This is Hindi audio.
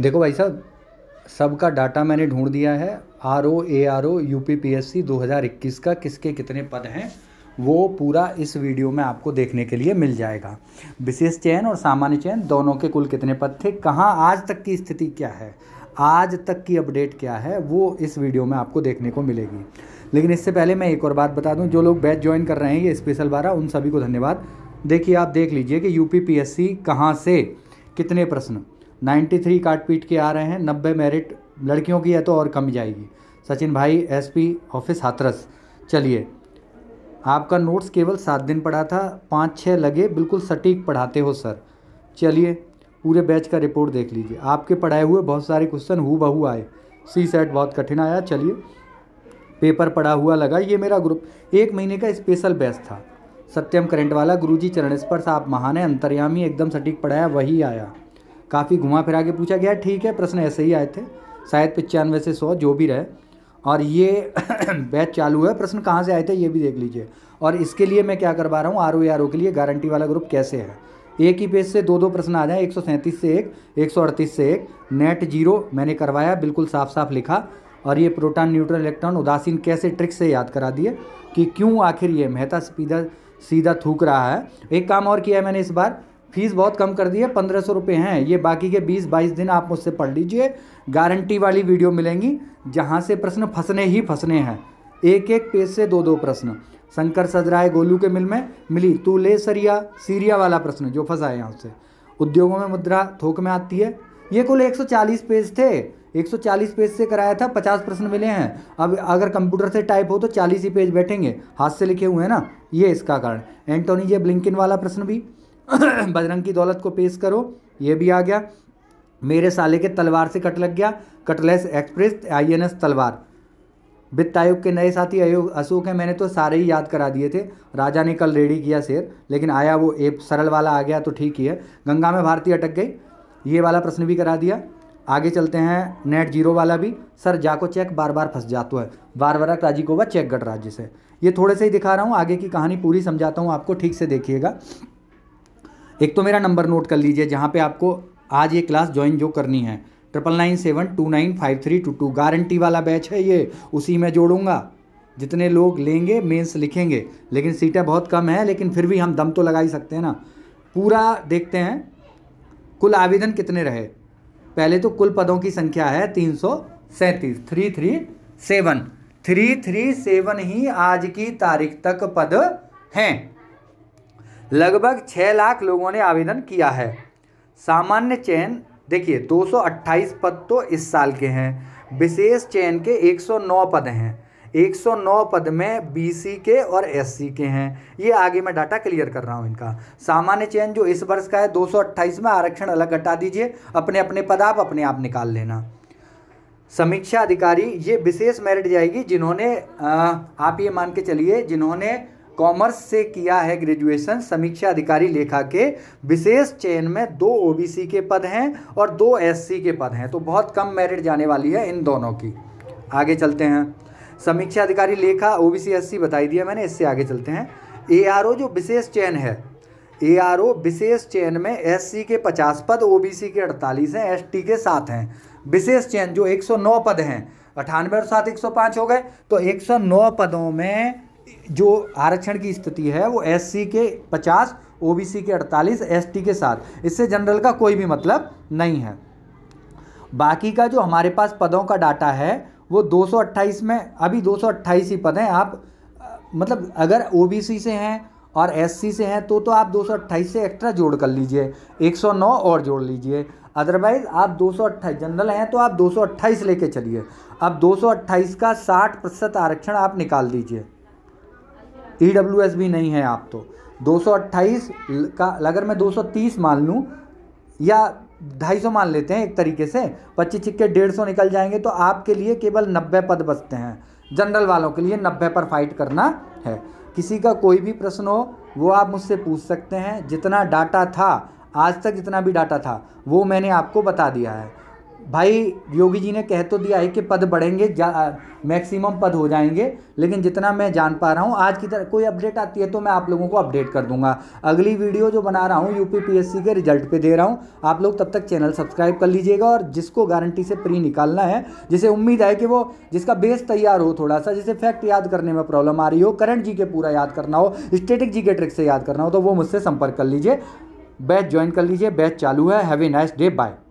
देखो भाई साहब सबका डाटा मैंने ढूंढ दिया है R O A R O U P P S C दो हज़ार इक्कीस का किसके कितने पद हैं वो पूरा इस वीडियो में आपको देखने के लिए मिल जाएगा विशेष चयन और सामान्य चयन दोनों के कुल कितने पद थे कहाँ आज तक की स्थिति क्या है आज तक की अपडेट क्या है वो इस वीडियो में आपको देखने को मिलेगी लेकिन इससे पहले मैं एक और बात बता दूं जो लोग बैच ज्वाइन कर रहे हैं ये स्पेशल बारह उन सभी को धन्यवाद देखिए आप देख लीजिए कि U P P S C कहाँ से कितने प्रश्न 93 काट पीट के आ रहे हैं नब्बे मेरिट लड़कियों की है तो और कम जाएगी सचिन भाई एसपी ऑफिस हाथरस चलिए आपका नोट्स केवल सात दिन पढ़ा था पाँच छः लगे बिल्कुल सटीक पढ़ाते हो सर चलिए पूरे बैच का रिपोर्ट देख लीजिए आपके पढ़ाए हुए बहुत सारे क्वेश्चन हु बहू आए सी सेट बहुत कठिन आया चलिए पेपर पढ़ा हुआ लगा ये मेरा ग्रुप एक महीने का स्पेशल बैच था सत्यम करंट वाला गुरुजी स्पर्श आप महान है अंतर्यामी एकदम सटीक पढ़ाया वही आया काफ़ी घुमा फिरा के पूछा गया ठीक है प्रश्न ऐसे ही आए थे शायद पचानवे से सौ जो भी रहे और ये बैच चालू है प्रश्न कहाँ से आए थे ये भी देख लीजिए और इसके लिए मैं क्या करवा रहा हूँ आर ओ आर ओ के लिए गारंटी वाला ग्रुप कैसे है एक ही पेज से दो दो प्रश्न आ जाए एक से एक एक से एक नेट जीरो मैंने करवाया बिल्कुल साफ साफ लिखा और ये प्रोटॉन न्यूट्रल इलेक्ट्रॉन उदासीन कैसे ट्रिक से याद करा दिए कि क्यों आखिर ये मेहता सीधा सीधा थूक रहा है एक काम और किया है मैंने इस बार फीस बहुत कम कर दी है पंद्रह सौ रुपये हैं ये बाकी के बीस बाईस दिन आप मुझसे पढ़ लीजिए गारंटी वाली वीडियो मिलेंगी जहाँ से प्रश्न फंसने ही फंसने हैं एक एक पेज से दो दो प्रश्न शंकर सजराय गोलू के मिल में मिली तू ले सरिया सीरिया वाला प्रश्न जो फंसा है यहाँ से उद्योगों में मुद्रा थोक में आती है ये कुल 140 पेज थे 140 पेज से कराया था 50 प्रश्न मिले हैं अब अगर कंप्यूटर से टाइप हो तो 40 ही पेज बैठेंगे हाथ से लिखे हुए हैं ना ये इसका कारण एंटोनी जे ब्लिंकिन वाला प्रश्न भी बजरंग की दौलत को पेश करो ये भी आ गया मेरे साले के तलवार से कट लग गया कटलेस एक्सप्रेस आईएनएस तलवार वित्त आयोग के नए साथी आयोग अशोक हैं मैंने तो सारे ही याद करा दिए थे राजा ने कल रेडी किया शेर लेकिन आया वो एप सरल वाला आ गया तो ठीक ही है गंगा में भारतीय अटक गई ये वाला प्रश्न भी करा दिया आगे चलते हैं नेट जीरो वाला भी सर जाको चेक बार बार फंस जाते है बार बार राजीकोवा चेक गट राज्य से ये थोड़े से ही दिखा रहा हूँ आगे की कहानी पूरी समझाता हूँ आपको ठीक से देखिएगा एक तो मेरा नंबर नोट कर लीजिए जहाँ पे आपको आज ये क्लास ज्वाइन जो करनी है triple nine seven two nine five three two two guarantee वाला बैच है ये उसी में जोड़ूंगा जितने लोग लेंगे मेंस लिखेंगे लेकिन सीटें बहुत कम हैं लेकिन फिर भी हम दम तो लगा ही सकते हैं ना पूरा देखते हैं कुल आवेदन कितने रहे पहले तो कुल पदों की संख्या है तीन सौ सैंतीस three three seven three three seven ही आज की तारीख तक पद हैं लगभग छः लाख लोगों ने आवेदन किया है सामान्य चयन देखिए 228 पद तो इस साल के हैं विशेष चयन के 109 पद हैं 109 पद में बीसी के और एससी के हैं ये आगे मैं डाटा क्लियर कर रहा हूँ इनका सामान्य चयन जो इस वर्ष का है 228 में आरक्षण अलग हटा दीजिए अपने अपने पद आप अपने आप निकाल लेना समीक्षा अधिकारी ये विशेष मेरिट जाएगी जिन्होंने आप ये मान के चलिए जिन्होंने कॉमर्स से किया है ग्रेजुएशन समीक्षा अधिकारी लेखा के विशेष चयन में दो ओबीसी के पद हैं और दो एससी के पद हैं तो बहुत कम मेरिट जाने वाली है इन दोनों की आगे चलते हैं समीक्षा अधिकारी लेखा ओबीसी सी बताई दिया मैंने इससे आगे चलते हैं ए जो विशेष चयन है ए विशेष चयन में एस के 50 पद ओ के 48 हैं एस के सात हैं विशेष चयन जो 109 पद हैं अठानवे और सात एक हो गए तो 109 पदों में जो आरक्षण की स्थिति है वो एस के 50, ओ के 48, एस के साथ इससे जनरल का कोई भी मतलब नहीं है बाकी का जो हमारे पास पदों का डाटा है वो 228 में अभी 228 ही पद हैं आप मतलब अगर ओ से हैं और एस से हैं तो तो आप 228 से एक्स्ट्रा जोड़ कर लीजिए 109 और जोड़ लीजिए अदरवाइज़ आप 228 जनरल हैं तो आप 228 लेके चलिए अब 228 का 60 प्रतिशत आरक्षण आप निकाल दीजिए ई डब्ल्यू एस भी नहीं है आप तो 228 का अगर मैं 230 मान लूँ या 250 मान लेते हैं एक तरीके से पच्चीस छिक्के डेढ़ सौ निकल जाएंगे तो आपके लिए केवल नब्बे पद बचते हैं जनरल वालों के लिए नब्बे पर फाइट करना है किसी का कोई भी प्रश्न हो वो आप मुझसे पूछ सकते हैं जितना डाटा था आज तक जितना भी डाटा था वो मैंने आपको बता दिया है भाई योगी जी ने कह तो दिया है कि पद बढ़ेंगे मैक्सिमम पद हो जाएंगे लेकिन जितना मैं जान पा रहा हूँ आज की तरह कोई अपडेट आती है तो मैं आप लोगों को अपडेट कर दूंगा अगली वीडियो जो बना रहा हूँ यूपी पीएससी के रिजल्ट पे दे रहा हूँ आप लोग तब तक चैनल सब्सक्राइब कर लीजिएगा और जिसको गारंटी से प्री निकालना है जिसे उम्मीद है कि वो जिसका बेस तैयार हो थोड़ा सा जिसे फैक्ट याद करने में प्रॉब्लम आ रही हो करंट जी के पूरा याद करना हो स्टेटिक जी के ट्रिक से याद करना हो तो वो मुझसे संपर्क कर लीजिए बैच ज्वाइन कर लीजिए बैच चालू है हैवी नाइस डे बाय